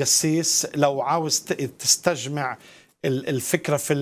قسيس آه، لو عاوز تستجمع الفكره في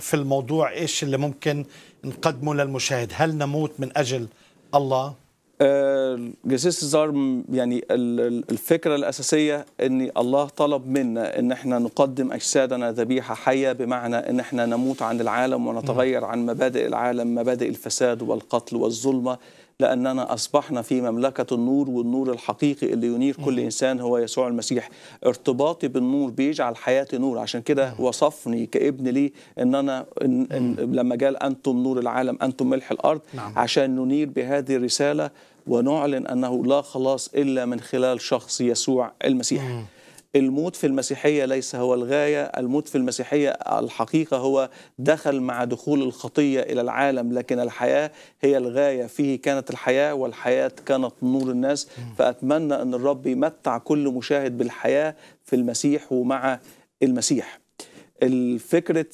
في الموضوع ايش اللي ممكن نقدمه للمشاهد هل نموت من اجل الله آه، جسيس الزار يعني الفكره الاساسيه ان الله طلب منا ان احنا نقدم اجسادنا ذبيحه حيه بمعنى ان احنا نموت عن العالم ونتغير نعم. عن مبادئ العالم مبادئ الفساد والقتل والظلمه لأننا أصبحنا في مملكة النور والنور الحقيقي اللي ينير كل إنسان هو يسوع المسيح ارتباطي بالنور بيجعل حياتي نور عشان كده وصفني كابن ليه أن أنا إن إن لما قال أنتم نور العالم أنتم ملح الأرض نعم. عشان ننير بهذه الرسالة ونعلن أنه لا خلاص إلا من خلال شخص يسوع المسيح الموت في المسيحية ليس هو الغاية الموت في المسيحية الحقيقة هو دخل مع دخول الخطية إلى العالم لكن الحياة هي الغاية فيه كانت الحياة والحياة كانت نور الناس فأتمنى أن الرب يمتع كل مشاهد بالحياة في المسيح ومع المسيح الفكره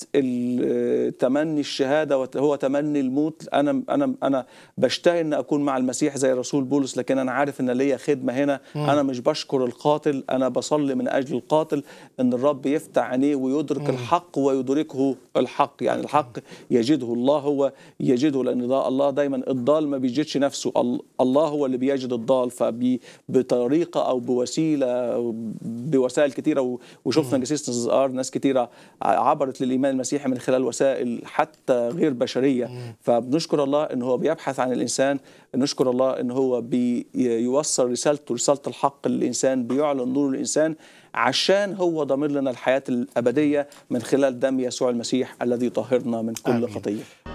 تمني الشهاده هو تمني الموت انا انا انا بشتهي ان اكون مع المسيح زي رسول بولس لكن انا عارف ان ليا خدمه هنا مم. انا مش بشكر القاتل انا بصلي من اجل القاتل ان الرب يفتح عينيه ويدرك مم. الحق ويدركه الحق يعني الحق يجده الله هو يجده لان ده الله دايما الضال ما بيجدش نفسه الله هو اللي بيجد الضال فبطريقه او بوسيله بوسائل كتيره وشفنا جسيس نزار ناس كتيره عبرت للايمان المسيحي من خلال وسائل حتى غير بشريه فبنشكر الله ان هو بيبحث عن الانسان نشكر الله ان هو بيوصل رسالته رساله الحق للانسان بيعلن نور الانسان عشان هو ضامن لنا الحياه الابديه من خلال دم يسوع المسيح الذي طهرنا من كل خطيه